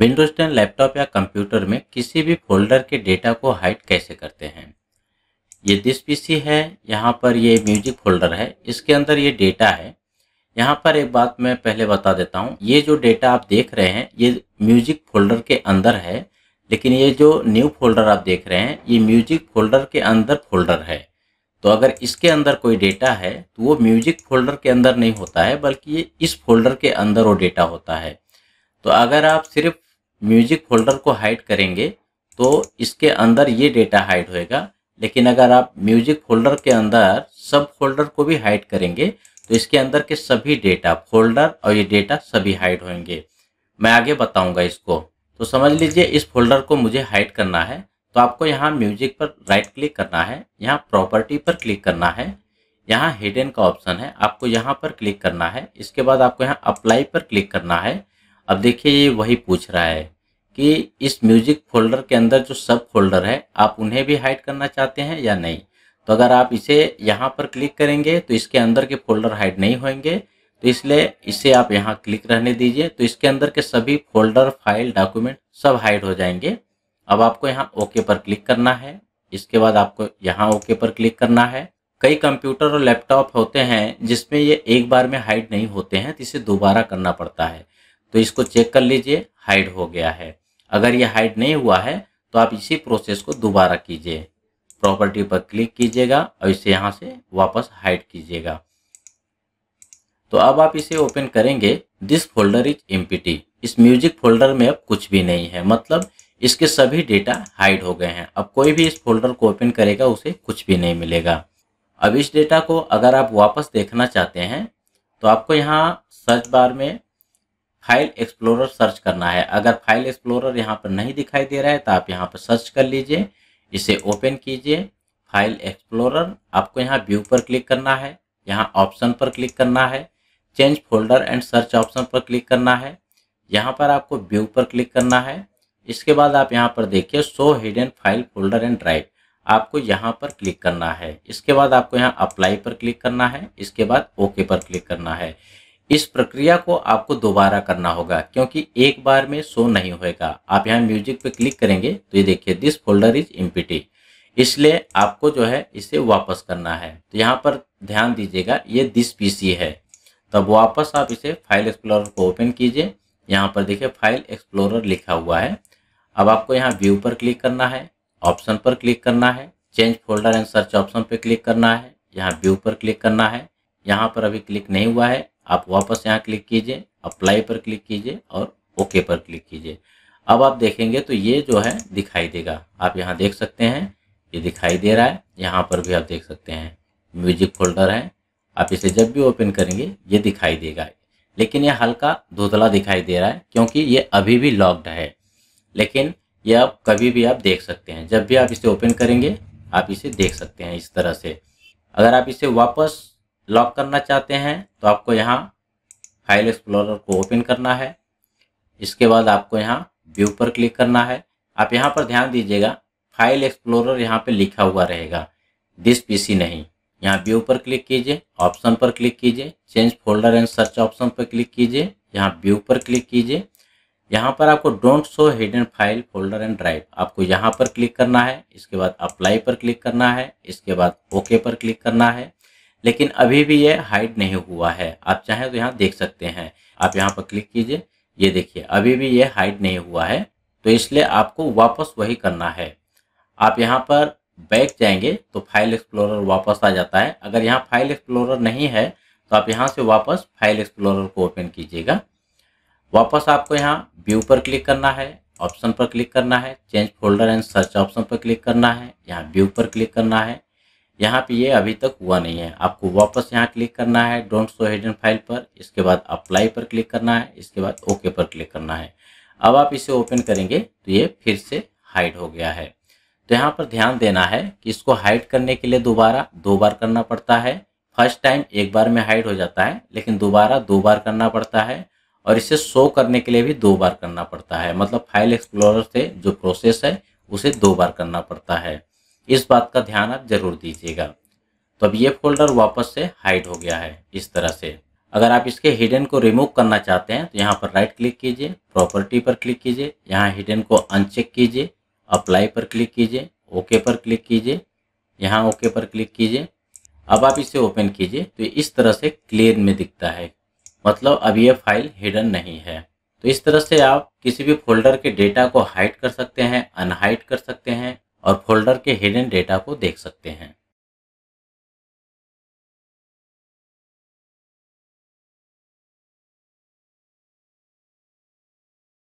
Windows 10 laptop या computer में किसी भी फोल्डर के डेटा को हाइड कैसे करते हैं ये दिस पीसी है यहाँ पर ये म्यूजिक फोल्डर है इसके अंदर ये डेटा है यहाँ पर एक बात मैं पहले बता देता हूँ ये जो डेटा आप देख रहे हैं ये म्यूजिक फोल्डर के अंदर है लेकिन ये जो न्यू फोल्डर आप देख रहे हैं ये म्यूजिक फोल्डर के अंदर फोल्डर है तो अगर इसके अंदर कोई डेटा है तो वो म्यूजिक फोल्डर के अंदर नहीं होता है बल्कि ये इस फोल्डर के अंदर वो डेटा होता है तो अगर आप सिर्फ म्यूजिक फोल्डर को हाइड करेंगे तो इसके अंदर ये डेटा हाइड होएगा लेकिन अगर आप म्यूजिक फोल्डर के अंदर सब फोल्डर को भी हाइड करेंगे तो इसके अंदर के सभी डेटा फोल्डर और ये डेटा सभी हाइड होंगे मैं आगे बताऊंगा इसको तो समझ लीजिए इस फोल्डर को मुझे हाइड करना है तो आपको यहाँ म्यूजिक पर राइट क्लिक करना है यहाँ प्रॉपर्टी पर क्लिक करना है यहाँ हिडन का ऑप्शन है आपको यहाँ पर क्लिक करना है इसके बाद आपको यहाँ अप्लाई पर क्लिक करना है अब देखिए ये वही पूछ रहा है कि इस म्यूजिक फोल्डर के अंदर जो सब फोल्डर है आप उन्हें भी हाइड करना चाहते हैं या नहीं तो अगर आप इसे यहाँ पर क्लिक करेंगे तो इसके अंदर के फोल्डर हाइड नहीं होंगे तो इसलिए इसे आप यहाँ क्लिक रहने दीजिए तो इसके अंदर के सभी फोल्डर फाइल डॉक्यूमेंट सब हाइड हो जाएंगे अब आपको यहाँ ओके पर क्लिक करना है इसके बाद आपको यहाँ ओके पर क्लिक करना है कई कंप्यूटर और लैपटॉप होते हैं जिसमें ये एक बार में हाइड नहीं होते हैं तो इसे दोबारा करना पड़ता है तो इसको चेक कर लीजिए हाइड हो गया है अगर ये हाइड नहीं हुआ है तो आप इसी प्रोसेस को दोबारा कीजिए प्रॉपर्टी पर क्लिक कीजिएगा और इसे यहाँ से वापस हाइड कीजिएगा तो अब आप इसे ओपन करेंगे दिस फोल्डर इज एम इस म्यूजिक फोल्डर में अब कुछ भी नहीं है मतलब इसके सभी डेटा हाइड हो गए हैं अब कोई भी इस फोल्डर को ओपन करेगा उसे कुछ भी नहीं मिलेगा अब इस डेटा को अगर आप वापस देखना चाहते हैं तो आपको यहाँ सर्च बार में फाइल एक्सप्लोरर सर्च करना है अगर फाइल एक्सप्लोरर यहाँ पर नहीं दिखाई दे रहा है तो आप यहाँ पर सर्च कर लीजिए इसे ओपन कीजिए फाइल एक्सप्लोरर आपको यहाँ व्यू पर क्लिक करना है यहाँ ऑप्शन पर क्लिक करना है change folder and search option पर क्लिक करना है यहाँ पर आपको व्यू पर क्लिक करना है इसके बाद आप यहाँ पर देखिए so hidden file folder and drive आपको यहाँ पर क्लिक करना है इसके बाद आपको यहाँ अप्लाई पर क्लिक करना है इसके बाद ओके पर क्लिक करना है इस प्रक्रिया को आपको दोबारा करना होगा क्योंकि एक बार में शो नहीं होएगा आप यहाँ म्यूजिक पे क्लिक करेंगे तो ये देखिए दिस फोल्डर इज इम्पिटी इसलिए आपको जो है इसे वापस करना है तो यहाँ पर ध्यान दीजिएगा ये दिस पी है तब वापस आप इसे फाइल एक्सप्लोरर को ओपन कीजिए यहाँ पर देखिए फाइल एक्सप्लोरर लिखा हुआ है अब आपको यहाँ व्यू पर क्लिक करना है ऑप्शन पर क्लिक करना है change folder and search option पर क्लिक करना है यहाँ व्यू पर क्लिक करना है यहाँ पर अभी क्लिक नहीं हुआ है आप वापस यहाँ क्लिक कीजिए अप्लाई पर क्लिक कीजिए और ओके पर क्लिक कीजिए अब आप देखेंगे तो ये जो है दिखाई देगा आप यहाँ देख सकते हैं ये दिखाई दे रहा है यहाँ पर भी आप देख सकते हैं म्यूजिक फोल्डर है आप इसे जब भी ओपन करेंगे ये दिखाई देगा लेकिन ये हल्का धुंधला दिखाई दे रहा है क्योंकि ये अभी भी लॉक्ड है लेकिन ये आप कभी भी आप देख सकते हैं जब भी आप इसे ओपन करेंगे आप इसे देख सकते हैं इस तरह से अगर आप इसे वापस लॉक करना चाहते हैं तो आपको यहाँ फाइल एक्सप्लोरर को ओपन करना है इसके बाद आपको यहाँ व्यू पर क्लिक करना है आप यहाँ पर ध्यान दीजिएगा फाइल एक्सप्लोरर यहाँ पे लिखा हुआ रहेगा दिस पीसी नहीं यहाँ व्यू पर क्लिक कीजिए ऑप्शन पर क्लिक कीजिए change folder and search option पर क्लिक कीजिए यहाँ व्यू पर क्लिक कीजिए यहाँ पर आपको don't show hidden file folder and drive आपको यहाँ पर क्लिक करना है इसके बाद अप्लाई पर क्लिक करना है इसके बाद ओके पर क्लिक करना है लेकिन अभी भी ये हाइड नहीं हुआ है आप चाहें तो यहाँ देख सकते हैं आप यहाँ पर क्लिक कीजिए ये देखिए अभी भी ये हाइड नहीं हुआ है तो इसलिए आपको वापस वही करना है आप यहाँ पर बैक जाएंगे तो फाइल एक्सप्लोरर वापस आ जाता है अगर यहाँ फाइल एक्सप्लोरर नहीं है तो आप यहाँ से वापस फाइल एक्सप्लोरर को ओपन कीजिएगा वापस आपको यहाँ व्यू पर क्लिक करना है ऑप्शन पर क्लिक करना है change folder and search option पर क्लिक करना है यहाँ व्यू पर क्लिक करना है यहाँ पे ये अभी तक हुआ नहीं है आपको वापस यहाँ क्लिक करना है डोंट सो हिडन फाइल पर इसके बाद अप्लाई पर क्लिक करना है इसके बाद ओके पर क्लिक करना है अब आप इसे ओपन करेंगे तो ये फिर से हाइड हो गया है तो यहाँ पर ध्यान देना है कि इसको हाइड करने के लिए दोबारा दो बार करना पड़ता है फर्स्ट टाइम एक बार में हाइड हो जाता है लेकिन दोबारा दो बार करना पड़ता है और इसे शो करने के लिए भी दो बार करना पड़ता है मतलब फाइल एक्सप्लोरर से जो प्रोसेस है उसे दो बार करना पड़ता है इस बात का ध्यान आप ज़रूर दीजिएगा तो अब ये फोल्डर वापस से हाइड हो गया है इस तरह से अगर आप इसके हिडन को रिमूव करना चाहते हैं तो यहाँ पर राइट क्लिक कीजिए प्रॉपर्टी पर क्लिक कीजिए यहाँ हिडन को अनचेक कीजिए अप्लाई पर क्लिक कीजिए ओके पर क्लिक कीजिए यहाँ ओके पर क्लिक कीजिए अब आप इसे ओपन कीजिए तो इस तरह से क्लियर में दिखता है मतलब अब ये फाइल हिडन नहीं है तो इस तरह से आप किसी भी फोल्डर के डेटा को हाइड कर सकते हैं अनहाइड कर सकते हैं और फोल्डर के हिडन डेटा को देख सकते हैं